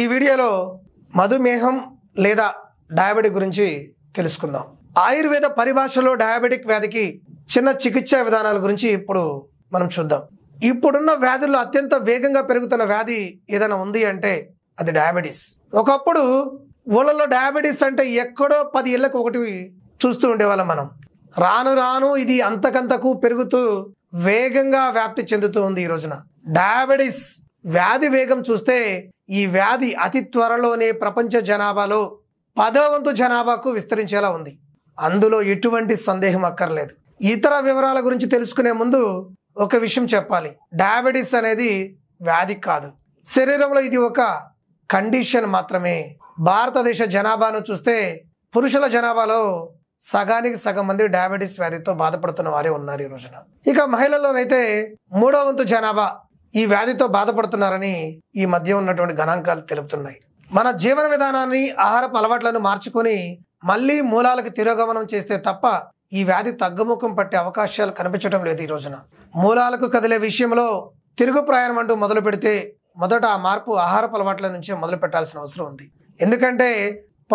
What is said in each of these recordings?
ఈ వీడియోలో మధుమేహం లేదా డయాబెటిక్ గురించి తెలుసుకుందాం ఆయుర్వేద పరిభాషలో డయాబెటిక్ వ్యాధికి చిన్న చికిత్సా విధానాల గురించి ఇప్పుడు మనం చూద్దాం ఇప్పుడున్న వ్యాధుల్లో అత్యంత వేగంగా పెరుగుతున్న వ్యాధి ఏదైనా ఉంది అంటే అది డయాబెటీస్ ఒకప్పుడు ఊళ్ళలో డయాబెటీస్ అంటే ఎక్కడో పది ఏళ్ళకు ఒకటి చూస్తూ ఉండేవాళ్ళం మనం రాను రాను ఇది అంతకంతకు పెరుగుతూ వేగంగా వ్యాప్తి చెందుతూ ఉంది ఈ రోజున డయాబెటీస్ వ్యాధి వేగం చూస్తే ఈ వ్యాధి అతి త్వరలోనే ప్రపంచ జనాభాలో పదో వంతు జనాభాకు విస్తరించేలా ఉంది అందులో ఎటువంటి సందేహం అక్కర్లేదు ఇతర వివరాల గురించి తెలుసుకునే ముందు ఒక విషయం చెప్పాలి డయాబెటీస్ అనేది వ్యాధి కాదు శరీరంలో ఇది ఒక కండిషన్ మాత్రమే భారతదేశ జనాభాను చూస్తే పురుషుల జనాభాలో సగానికి సగం మంది డయాబెటీస్ వ్యాధితో బాధపడుతున్న వారే ఉన్నారు ఈ రోజున ఇక మహిళల్లోనైతే మూడో వంతు జనాభా ఈ వ్యాధితో బాధపడుతున్నారని ఈ మధ్య ఉన్నటువంటి గణాంకాలు తెలుపుతున్నాయి మన జీవన విధానాన్ని ఆహారపు అలవాట్లను మార్చుకొని మళ్ళీ మూలాలకు తిరోగమనం చేస్తే తప్ప ఈ వ్యాధి తగ్గుముఖం పట్టే అవకాశాలు కనిపించడం లేదు ఈ రోజున మూలాలకు కదిలే విషయంలో తిరుగు ప్రయాణం అంటూ మొదలు పెడితే మొదట ఆ మార్పు ఆహారపు అలవాట్ల నుంచే మొదలు పెట్టాల్సిన అవసరం ఉంది ఎందుకంటే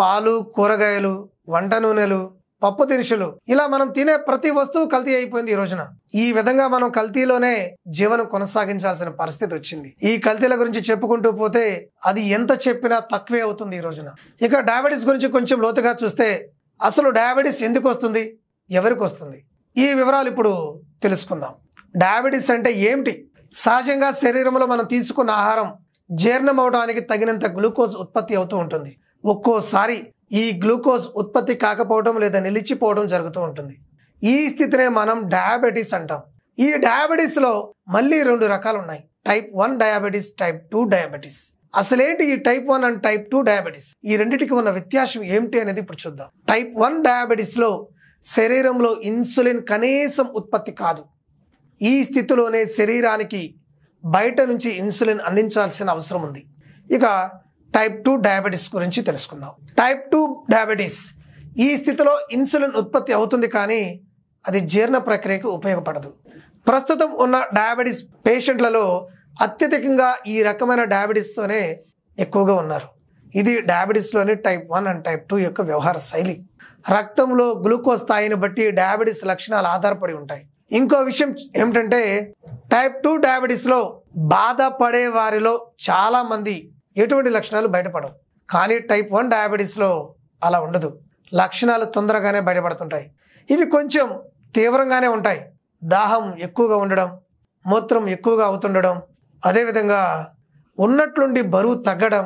పాలు కూరగాయలు వంట నూనెలు పప్పు దినుసులు ఇలా మనం తినే ప్రతి వస్తువు కల్తీ అయిపోయింది ఈ రోజున ఈ విధంగా మనం కల్తీలోనే జీవనం కొనసాగించాల్సిన పరిస్థితి వచ్చింది ఈ కల్తీల గురించి చెప్పుకుంటూ పోతే అది ఎంత చెప్పినా తక్కువే అవుతుంది ఈ రోజున ఇక డయాబెటీస్ గురించి కొంచెం లోతుగా చూస్తే అసలు డయాబెటీస్ ఎందుకు వస్తుంది ఎవరికి వస్తుంది ఈ వివరాలు ఇప్పుడు తెలుసుకుందాం డయాబెటీస్ అంటే ఏమిటి సహజంగా శరీరంలో మనం తీసుకున్న ఆహారం జీర్ణం అవడానికి తగినంత గ్లూకోజ్ ఉత్పత్తి అవుతూ ఉంటుంది ఒక్కోసారి ఈ గ్లూకోజ్ ఉత్పత్తి కాకపోవడం లేదా నిలిచిపోవడం జరుగుతూ ఉంటుంది ఈ స్థితినే మనం డయాబెటీస్ అంటాం ఈ డయాబెటీస్లో మళ్ళీ రెండు రకాలు ఉన్నాయి type one diabetes type two diabetes అసలేంటి ఈ type one and type two diabetes ఈ రెండింటికి ఉన్న వ్యత్యాసం ఏమిటి అనేది ఇప్పుడు చూద్దాం టైప్ వన్ డయాబెటీస్లో శరీరంలో ఇన్సులిన్ కనీసం ఉత్పత్తి కాదు ఈ స్థితిలోనే శరీరానికి బయట నుంచి ఇన్సులిన్ అందించాల్సిన అవసరం ఉంది ఇక టైప్ టూ డయాబెటీస్ గురించి తెలుసుకుందాం టైప్ టూ డయాబెటీస్ ఈ స్థితిలో ఇన్సులిన్ ఉత్పత్తి అవుతుంది కానీ అది జీర్ణ ప్రక్రియకు ఉపయోగపడదు ప్రస్తుతం ఉన్న డయాబెటీస్ పేషెంట్లలో అత్యధికంగా ఈ రకమైన డయాబెటీస్తోనే ఎక్కువగా ఉన్నారు ఇది డయాబెటీస్లోని type one and type two యొక్క వ్యవహార శైలి రక్తంలో గ్లూకోజ్ స్థాయిని బట్టి డయాబెటీస్ లక్షణాలు ఆధారపడి ఉంటాయి ఇంకో విషయం ఏమిటంటే టైప్ టూ డయాబెటీస్లో బాధపడే వారిలో చాలామంది ఎటువంటి లక్షణాలు బయటపడవు కానీ టైప్ వన్ డయాబెటీస్లో అలా ఉండదు లక్షణాలు తొందరగానే బయటపడుతుంటాయి ఇవి కొంచెం తీవ్రంగానే ఉంటాయి దాహం ఎక్కువగా ఉండడం మూత్రం ఎక్కువగా అవుతుండడం అదేవిధంగా ఉన్నట్లుండి బరువు తగ్గడం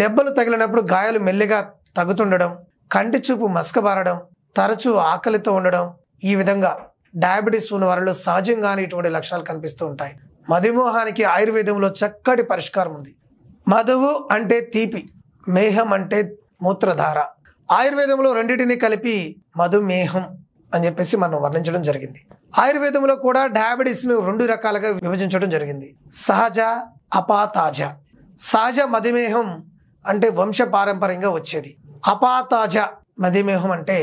దెబ్బలు తగిలినప్పుడు గాయాలు మెల్లిగా తగ్గుతుండడం కంటి చూపు మసకబారడం తరచూ ఆకలితో ఉండడం ఈ విధంగా డయాబెటీస్ ఉన్న వారిలో సహజంగానే ఇటువంటి లక్షణాలు కనిపిస్తూ ఉంటాయి మధుమోహానికి ఆయుర్వేదంలో చక్కటి పరిష్కారం ఉంది మధువు అంటే తీపి మేహం అంటే మూత్రధార ఆయుర్వేదంలో రెండింటిని కలిపి మధుమేహం అని చెప్పేసి మనం వర్ణించడం జరిగింది ఆయుర్వేదంలో కూడా డయాబెటీస్ను రెండు రకాలుగా విభజించడం జరిగింది సహజ అపాతాజ సహజ మధుమేహం అంటే వంశ పారంపర్యంగా వచ్చేది అపాతాజ మధుమేహం అంటే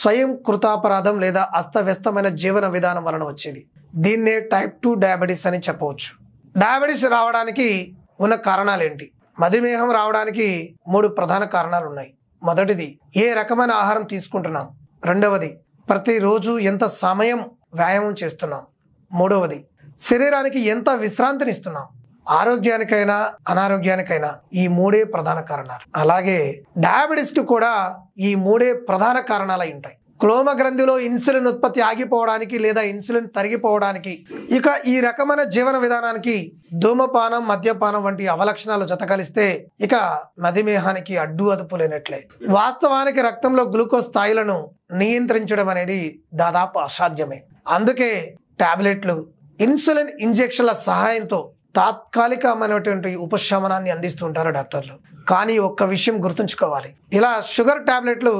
స్వయం కృతాపరాధం లేదా అస్తవ్యస్తమైన జీవన విధానం వలన వచ్చేది దీన్నే టైప్ టూ డయాబెటీస్ అని చెప్పవచ్చు డయాబెటీస్ రావడానికి ఉన్న కారణాలు ఏంటి మధుమేహం రావడానికి మూడు ప్రధాన కారణాలు ఉన్నాయి మొదటిది ఏ రకమైన ఆహారం తీసుకుంటున్నాం రెండవది ప్రతిరోజు ఎంత సమయం వ్యాయామం చేస్తున్నాం మూడవది శరీరానికి ఎంత విశ్రాంతిని ఇస్తున్నాం ఆరోగ్యానికైనా అనారోగ్యానికైనా ఈ మూడే ప్రధాన కారణాలు అలాగే డయాబెటీస్కి కూడా ఈ మూడే ప్రధాన కారణాలై ఉంటాయి క్లోమ గ్రంథిలో ఇన్సులిన్ ఉత్పత్తి ఆగిపోవడానికి లేదా ఇన్సులిన్ తరిగిపోవడానికి ఇక ఈ రకమైన జీవన విధానానికి ధూమపానం మద్యపానం వంటి అవలక్షణాలు జతకలిస్తే ఇక మధుమేహానికి అడ్డు అదుపు లేనట్లే వాస్తవానికి రక్తంలో గ్లూకోజ్ స్థాయిలను నియంత్రించడం అనేది దాదాపు అసాధ్యమే అందుకే టాబ్లెట్లు ఇన్సులిన్ ఇంజెక్షన్ల సహాయంతో తాత్కాలికమైనటువంటి ఉపశమనాన్ని అందిస్తుంటారు డాక్టర్లు కానీ ఒక్క విషయం గుర్తుంచుకోవాలి ఇలా షుగర్ టాబ్లెట్లు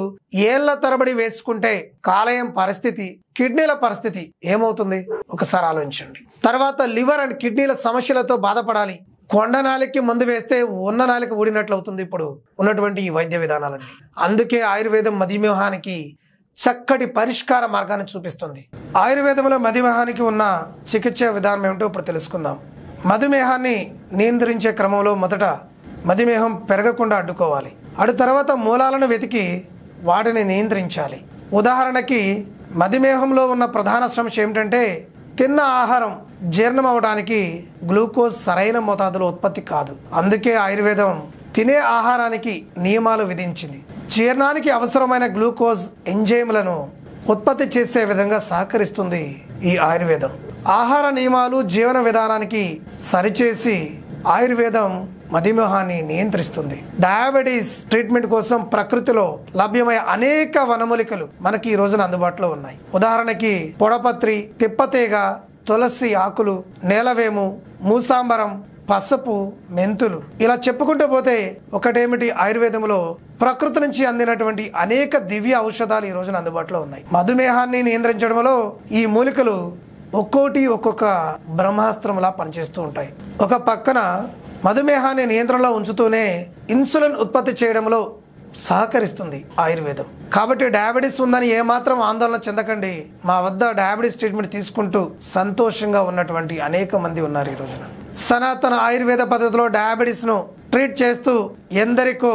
ఏళ్ల తరబడి వేసుకుంటే కాలేయం పరిస్థితి కిడ్నీల పరిస్థితి ఏమవుతుంది ఒకసారి ఆలోచించండి తర్వాత లివర్ అండ్ కిడ్నీల సమస్యలతో బాధపడాలి కొండ నాలికి మందు వేస్తే ఉన్న నాలికి ఊడినట్లు అవుతుంది ఇప్పుడు ఉన్నటువంటి ఈ వైద్య విధానాలన్నీ అందుకే ఆయుర్వేదం మధుమేహానికి చక్కటి పరిష్కార మార్గాన్ని చూపిస్తుంది ఆయుర్వేదంలో మధుమేహానికి ఉన్న చికిత్స విధానం ఏమిటో ఇప్పుడు తెలుసుకుందాం మధుమేహాన్ని నియంత్రించే క్రమంలో మొదట మధుమేహం పెరగకుండా అడ్డుకోవాలి అటు తర్వాత మూలాలను వెతికి వాటిని నియంత్రించాలి ఉదాహరణకి మధుమేహంలో ఉన్న ప్రధాన సమస్య ఏమిటంటే తిన్న ఆహారం జీర్ణం అవడానికి గ్లూకోజ్ సరైన మోతాదులో ఉత్పత్తి కాదు అందుకే ఆయుర్వేదం తినే ఆహారానికి నియమాలు విధించింది జీర్ణానికి అవసరమైన గ్లూకోజ్ ఎంజైమ్లను ఉత్పత్తి చేసే విధంగా సహకరిస్తుంది ఈ ఆయుర్వేదం ఆహార నియమాలు జీవన విధానానికి సరిచేసి ఆయుర్వేదం మధుమేహాన్ని నియంత్రిస్తుంది డయాబెటీస్ ట్రీట్మెంట్ కోసం ప్రకృతిలో లభ్యమయ్యే అనేక వనమూలికలు మనకి ఈ రోజున అందుబాటులో ఉన్నాయి ఉదాహరణకి పొడపత్రి తిప్పతీగ తులసి ఆకులు నేలవేము మూసాంబరం పసుపు మెంతులు ఇలా చెప్పుకుంటూ పోతే ఒకటేమిటి ఆయుర్వేదంలో ప్రకృతి నుంచి అందినటువంటి అనేక దివ్య ఔషధాలు ఈ రోజున అందుబాటులో ఉన్నాయి మధుమేహాన్ని నియంత్రించడంలో ఈ మూలికలు ఒక్కోటి ఒక్కొక్క బ్రహ్మాస్త్రంలా పనిచేస్తూ ఉంటాయి ఒక పక్కన మధుమేహాన్ని నియంత్రణలో ఉంచుతూనే ఇన్సులిన్ ఉత్పత్తి చేయడంలో సహకరిస్తుంది ఆయుర్వేదం కాబట్టి డయాబెటీస్ ఉందని ఏమాత్రం ఆందోళన చెందకండి మా వద్ద డయాబెటీస్ ట్రీట్మెంట్ తీసుకుంటూ సంతోషంగా ఉన్నటువంటి అనేక మంది ఉన్నారు ఈ రోజున సనాతన ఆయుర్వేద పద్ధతిలో ను ట్రీట్ చేస్తూ ఎందరికో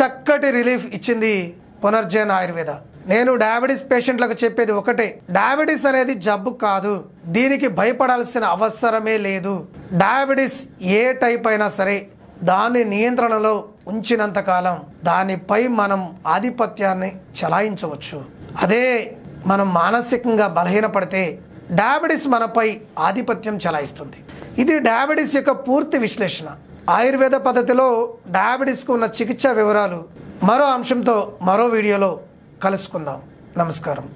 చక్కటి రిలీఫ్ ఇచ్చింది పునర్జన్ ఆయుర్వేద నేను డయాబెటీస్ పేషెంట్లకు చెప్పేది ఒకటే డయాబెటీస్ అనేది జబ్బు కాదు దీనికి భయపడాల్సిన అవసరమే లేదు డయాబెటీస్ ఏ టైప్ అయినా సరే దాన్ని నియంత్రణలో ఉంచినంత కాలం దానిపై మనం ఆధిపత్యాన్ని చలాయించవచ్చు అదే మనం మానసికంగా బలహీనపడితే డయాబెటీస్ మనపై ఆధిపత్యం చలాయిస్తుంది ఇది డయాబెటీస్ యొక్క పూర్తి విశ్లేషణ ఆయుర్వేద పద్ధతిలో డయాబెటీస్కు ఉన్న చికిత్స వివరాలు మరో అంశంతో మరో వీడియోలో కలుసుకుందాం నమస్కారం